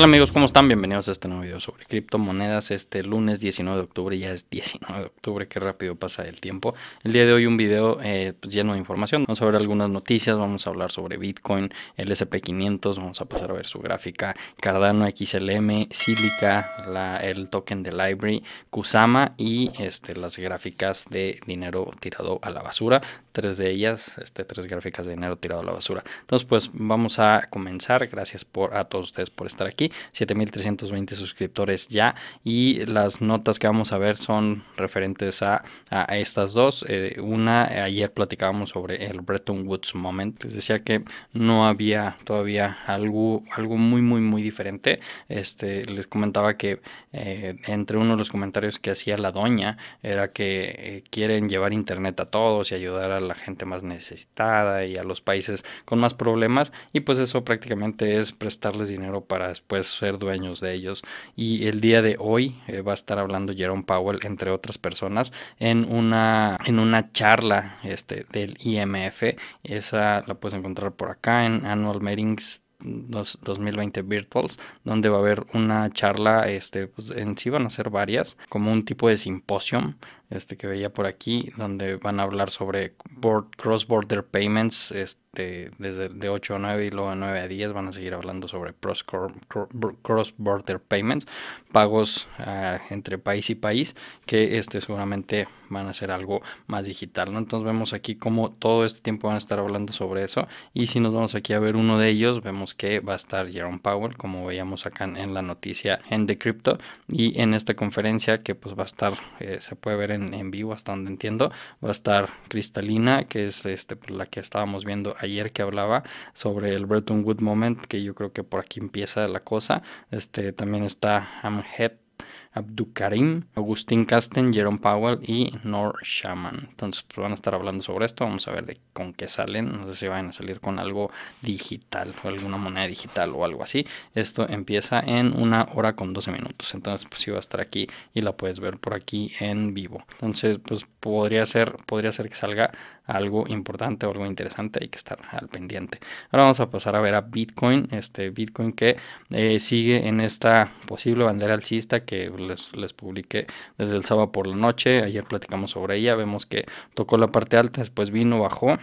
Hola amigos? ¿Cómo están? Bienvenidos a este nuevo video sobre criptomonedas. Este lunes 19 de octubre, ya es 19 de octubre, qué rápido pasa el tiempo. El día de hoy un video eh, pues, lleno de información. Vamos a ver algunas noticias, vamos a hablar sobre Bitcoin, el SP500, vamos a pasar a ver su gráfica, Cardano XLM, Silica, el token de Library, Kusama y este, las gráficas de dinero tirado a la basura. Tres de ellas, este, tres gráficas de dinero tirado a la basura. Entonces pues vamos a comenzar. Gracias por, a todos ustedes por estar aquí. 7.320 suscriptores ya y las notas que vamos a ver son referentes a, estas dos. Eh, una, ayer platicábamos sobre el Bretton Woods Moment, les decía que no había todavía algo, algo muy, muy, muy diferente. Este, les comentaba que eh, entre uno de los comentarios que hacía la doña era que eh, quieren llevar internet a todos y ayudar a la gente más necesitada y a los países con más problemas y pues eso prácticamente es prestarles dinero para después ser dueños de ellos. Y el día de hoy eh, va a estar hablando Jerome Powell, entre otras personas, en una, en una charla este, del IMF. Esa la puedes encontrar por acá en Annual Meetings 2020 Virtuals, donde va a haber una charla, este, pues, en sí van a ser varias, como un tipo de simposium este, que veía por aquí, donde van a hablar sobre cross-border payments, este, desde de 8 a 9 y luego de 9 a 10 van a seguir hablando sobre cross-border payments, pagos ah, entre país y país, que este, seguramente van a ser algo más digital, ¿no? Entonces vemos aquí como todo este tiempo van a estar hablando sobre eso y si nos vamos aquí a ver uno de ellos, vemos que va a estar Jerome Powell, como veíamos acá en la noticia en The Crypto y en esta conferencia que pues va a estar, eh, se puede ver en en, vivo, hasta donde entiendo. Va a estar Cristalina, que es este, la que estábamos viendo ayer que hablaba sobre el Bretton Woods Moment, que yo creo que por aquí empieza la cosa. Este, también está Amhet Abdukarim, Agustín Casten, Jerome Powell y Nor Shaman. Entonces, pues van a estar hablando sobre esto. Vamos a ver de con qué salen. No sé si van a salir con algo digital o alguna moneda digital o algo así. Esto empieza en una hora con 12 minutos. Entonces, pues iba va a estar aquí y la puedes ver por aquí en vivo. Entonces, pues podría ser, podría ser que salga algo importante o algo interesante, hay que estar al pendiente. Ahora vamos a pasar a ver a Bitcoin, este Bitcoin que eh, sigue en esta posible bandera alcista que les, les publiqué desde el sábado por la noche, ayer platicamos sobre ella, vemos que tocó la parte alta, después vino, bajó,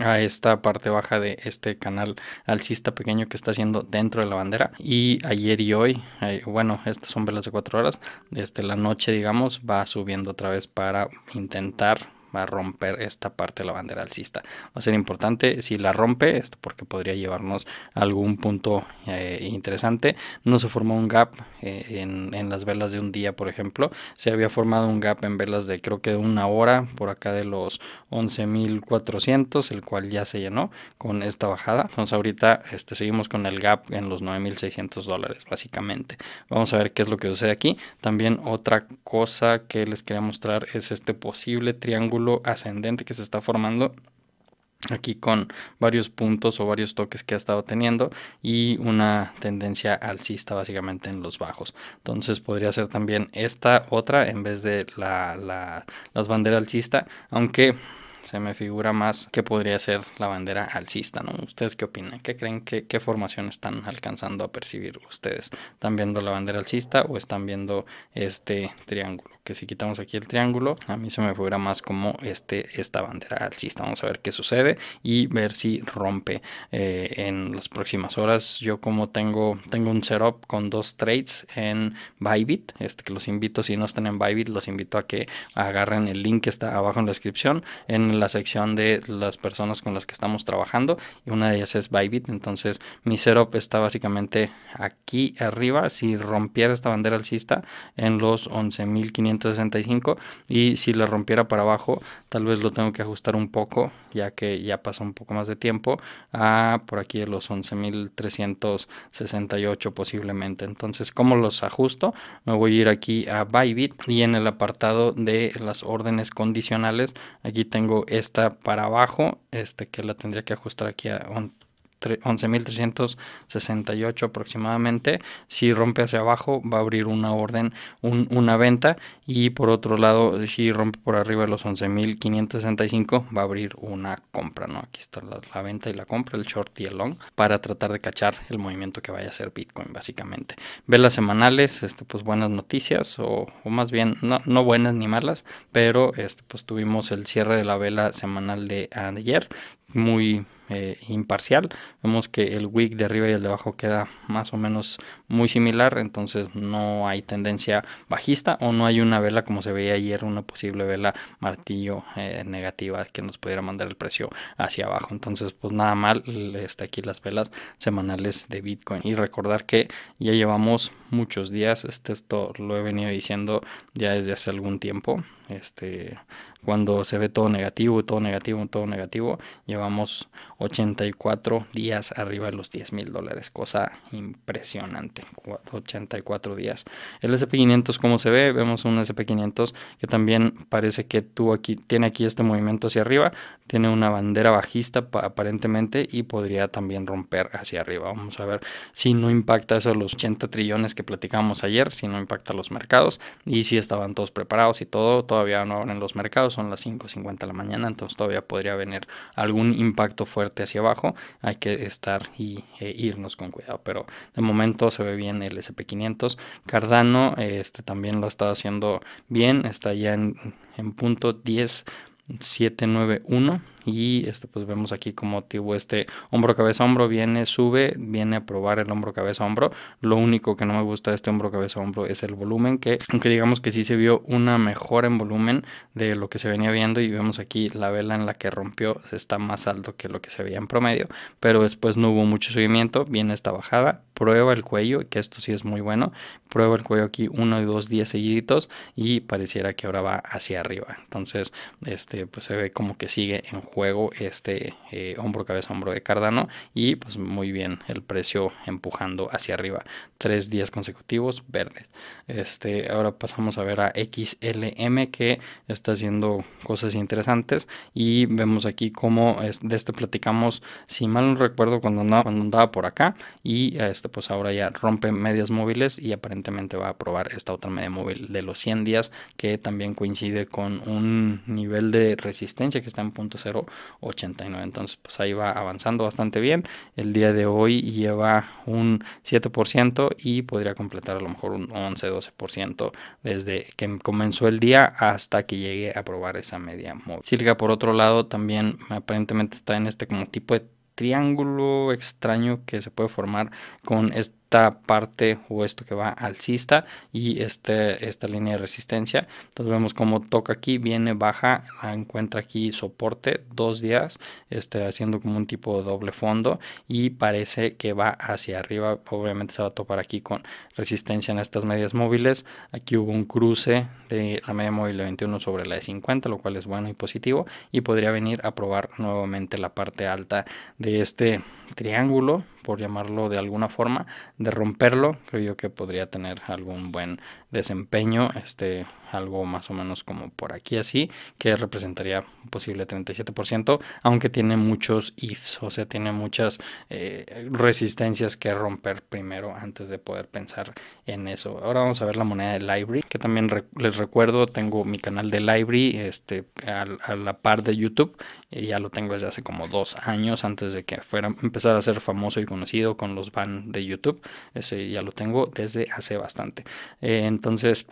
a esta parte baja de este canal alcista pequeño que está haciendo dentro de la bandera y ayer y hoy eh, bueno estas son velas de cuatro horas desde la noche digamos va subiendo otra vez para intentar va a romper esta parte de la bandera alcista. Va a ser importante si la rompe, esto porque podría llevarnos a algún punto eh, interesante. No se formó un gap eh, en, las velas de un día, por ejemplo. Se había formado un gap en velas de creo que de una hora, por acá de los 11.400, el cual ya se llenó con esta bajada. Entonces ahorita este, seguimos con el gap en los 9.600 dólares, básicamente. Vamos a ver qué es lo que sucede aquí. También otra cosa que les quería mostrar es este posible triángulo ascendente que se está formando aquí con varios puntos o varios toques que ha estado teniendo y una tendencia alcista básicamente en los bajos. Entonces podría ser también esta otra en vez de la, las banderas alcista, aunque se me figura más que podría ser la bandera alcista, ¿no? ¿Ustedes qué opinan? ¿Qué creen? que qué formación están alcanzando a percibir ustedes? ¿Están viendo la bandera alcista o están viendo este triángulo? que si quitamos aquí el triángulo, a mí se me fuera más como este, esta bandera alcista. Vamos a ver qué sucede y ver si rompe eh, en las próximas horas. Yo como tengo, tengo un setup con dos trades en Bybit, este, que los invito, si no están en Bybit, los invito a que agarren el link que está abajo en la descripción, en la sección de las personas con las que estamos trabajando. Y una de ellas es Bybit, entonces mi setup está básicamente aquí arriba. Si rompiera esta bandera alcista en los 11.500 y si la rompiera para abajo tal vez lo tengo que ajustar un poco ya que ya pasó un poco más de tiempo a por aquí de los 11.368 posiblemente. Entonces, ¿cómo los ajusto? Me voy a ir aquí a Bybit y en el apartado de las órdenes condicionales aquí tengo esta para abajo, este que la tendría que ajustar aquí a 11.368 aproximadamente. Si rompe hacia abajo, va a abrir una orden, una venta. Y por otro lado, si rompe por arriba de los 11.565, va a abrir una compra. ¿no? Aquí está la, venta y la compra, el short y el long, para tratar de cachar el movimiento que vaya a hacer Bitcoin, básicamente. Velas semanales, este, pues buenas noticias, o, más bien, no, buenas ni malas, pero este, pues tuvimos el cierre de la vela semanal de ayer muy eh, imparcial. Vemos que el week de arriba y el de abajo queda más o menos muy similar, entonces no hay tendencia bajista o no hay una vela como se veía ayer, una posible vela martillo eh, negativa que nos pudiera mandar el precio hacia abajo. Entonces, pues nada mal, está aquí las velas semanales de Bitcoin. Y recordar que ya llevamos muchos días, este, esto lo he venido diciendo ya desde hace algún tiempo este, cuando se ve todo negativo, todo negativo, todo negativo, llevamos 84 días arriba de los 10 mil dólares, cosa impresionante. 84 días. El SP500, como se ve, vemos un SP500 que también parece que tuvo aquí, tiene aquí este movimiento hacia arriba, tiene una bandera bajista aparentemente y podría también romper hacia arriba. Vamos a ver si no impacta eso los 80 trillones que platicamos ayer, si no impacta los mercados y si estaban todos preparados y todo todavía no abren los mercados, son las 5.50 de la mañana, entonces todavía podría venir algún impacto fuerte hacia abajo, hay que estar y eh, irnos con cuidado, pero de momento se ve bien el SP500, Cardano este también lo ha estado haciendo bien, está ya en, en punto 10.791 y este, pues vemos aquí como tipo este hombro, cabeza, hombro, viene, sube, viene a probar el hombro, cabeza, hombro. Lo único que no me gusta de este hombro, cabeza, hombro es el volumen, que aunque digamos que sí se vio una mejora en volumen de lo que se venía viendo y vemos aquí la vela en la que rompió está más alto que lo que se veía en promedio, pero después no hubo mucho seguimiento, viene esta bajada prueba el cuello, que esto sí es muy bueno, prueba el cuello aquí uno y dos días seguiditos y pareciera que ahora va hacia arriba. Entonces, este, pues se ve como que sigue en juego este eh, hombro, cabeza, hombro de Cardano y pues muy bien el precio empujando hacia arriba. Tres días consecutivos verdes. Este, ahora pasamos a ver a XLM que está haciendo cosas interesantes y vemos aquí cómo de esto platicamos, si mal no recuerdo, cuando andaba, cuando andaba por acá y este este, pues ahora ya rompe medias móviles y aparentemente va a probar esta otra media móvil de los 100 días que también coincide con un nivel de resistencia que está en .089, Entonces pues ahí va avanzando bastante bien. El día de hoy lleva un 7% y podría completar a lo mejor un 11-12% desde que comenzó el día hasta que llegue a probar esa media móvil. Silga por otro lado también aparentemente está en este tipo de triángulo extraño que se puede formar con este esta parte o esto que va alcista y este, esta línea de resistencia. Entonces vemos cómo toca aquí, viene, baja, encuentra aquí soporte dos días, este, haciendo como un tipo de doble fondo y parece que va hacia arriba. Obviamente se va a topar aquí con resistencia en estas medias móviles. Aquí hubo un cruce de la media móvil de 21 sobre la de 50, lo cual es bueno y positivo y podría venir a probar nuevamente la parte alta de este triángulo, por llamarlo de alguna forma de romperlo, creo yo que podría tener algún buen desempeño, este, algo más o menos como por aquí así, que representaría un posible 37%, aunque tiene muchos ifs, o sea, tiene muchas eh, resistencias que romper primero antes de poder pensar en eso. Ahora vamos a ver la moneda de Library, que también les recuerdo, tengo mi canal de Library este, a, la par de YouTube, ya lo tengo desde hace como dos años, antes de que fuera empezar a ser famoso y conocido con los van de YouTube, ese ya lo tengo desde hace bastante. Entonces,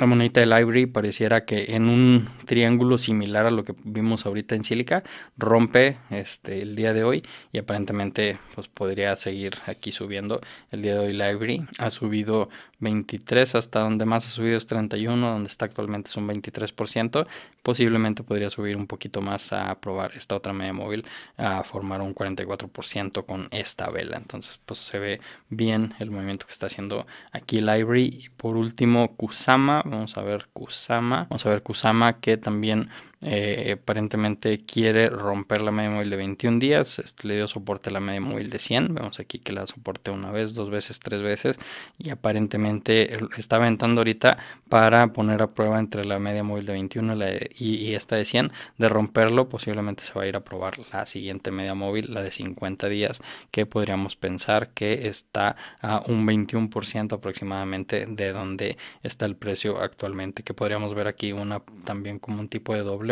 la monedita de Library pareciera que en un triángulo similar a lo que vimos ahorita en SILICA rompe este, el día de hoy y aparentemente pues, podría seguir aquí subiendo. El día de hoy Library ha subido 23 hasta donde más ha subido es 31, donde está actualmente es un 23%. Posiblemente podría subir un poquito más a probar esta otra media móvil a formar un 44% con esta vela. Entonces pues se ve bien el movimiento que está haciendo aquí Library. Y por último Kusama Vamos a ver Kusama. Vamos a ver Kusama que también eh, aparentemente quiere romper la media móvil de 21 días. Este le dio soporte a la media móvil de 100. Vemos aquí que la soporte una vez, dos veces, tres veces. Y aparentemente está aventando ahorita para poner a prueba entre la media móvil de 21 y, y esta de 100. De romperlo, posiblemente se va a ir a probar la siguiente media móvil, la de 50 días, que podríamos pensar que está a un 21% aproximadamente de donde está el precio actualmente. Que podríamos ver aquí una también como un tipo de doble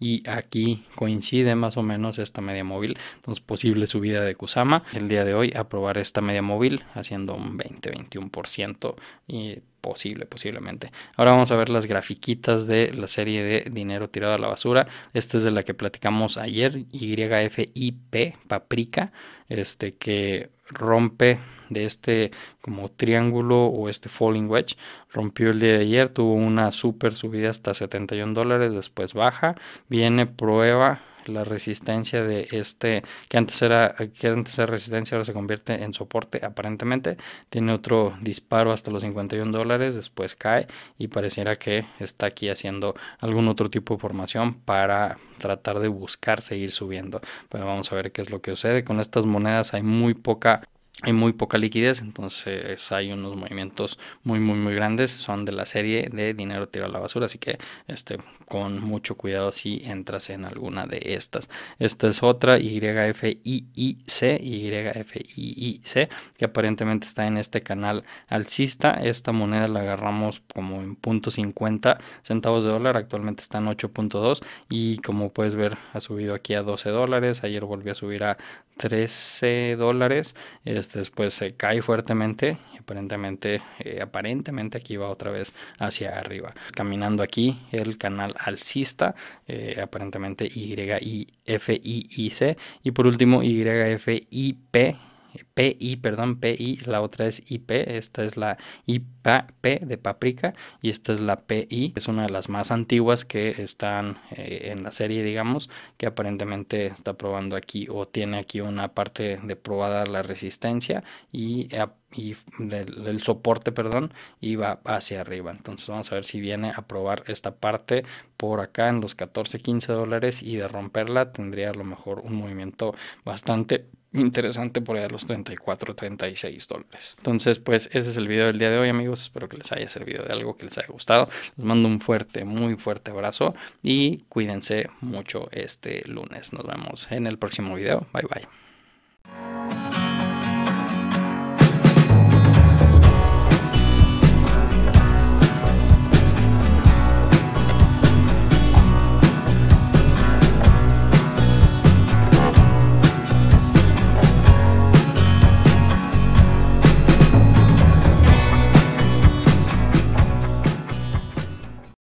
y aquí coincide más o menos esta media móvil. Entonces posible subida de Kusama el día de hoy aprobar esta media móvil haciendo un 20-21% y posible, posiblemente. Ahora vamos a ver las grafiquitas de la serie de dinero tirado a la basura. Esta es de la que platicamos ayer, YFIP, Paprika, este que rompe de este como triángulo o este falling wedge rompió el día de ayer tuvo una super subida hasta 71 dólares después baja viene prueba la resistencia de este, que antes era, que antes era resistencia, ahora se convierte en soporte aparentemente. Tiene otro disparo hasta los 51 dólares, después cae y pareciera que está aquí haciendo algún otro tipo de formación para tratar de buscar seguir subiendo. Pero vamos a ver qué es lo que sucede. Con estas monedas hay muy poca hay muy poca liquidez, entonces hay unos movimientos muy, muy, muy grandes. Son de la serie de dinero tirado a la basura, así que este, con mucho cuidado si entras en alguna de estas. Esta es otra, YFIIC, YFIIC, que aparentemente está en este canal alcista. Esta moneda la agarramos como en .50 centavos de dólar, actualmente está en 8.2 y como puedes ver ha subido aquí a 12 dólares, ayer volvió a subir a 13 dólares. Este, después se cae fuertemente. Aparentemente, eh, aparentemente aquí va otra vez hacia arriba. Caminando aquí, el canal alcista, eh, aparentemente YIFIIC. Y por último, YFIP PI, perdón, PI, la otra es IP, esta es la IP de paprika y esta es la PI, es una de las más antiguas que están eh, en la serie, digamos, que aparentemente está probando aquí o tiene aquí una parte de probada la resistencia y eh, el soporte, perdón, y va hacia arriba. Entonces vamos a ver si viene a probar esta parte por acá en los 14, 15 dólares y de romperla tendría a lo mejor un movimiento bastante interesante por ahí los 34, 36 dólares. Entonces, pues ese es el video del día de hoy, amigos. Espero que les haya servido de algo, que les haya gustado. Les mando un fuerte, muy fuerte abrazo y cuídense mucho este lunes. Nos vemos en el próximo video. Bye bye.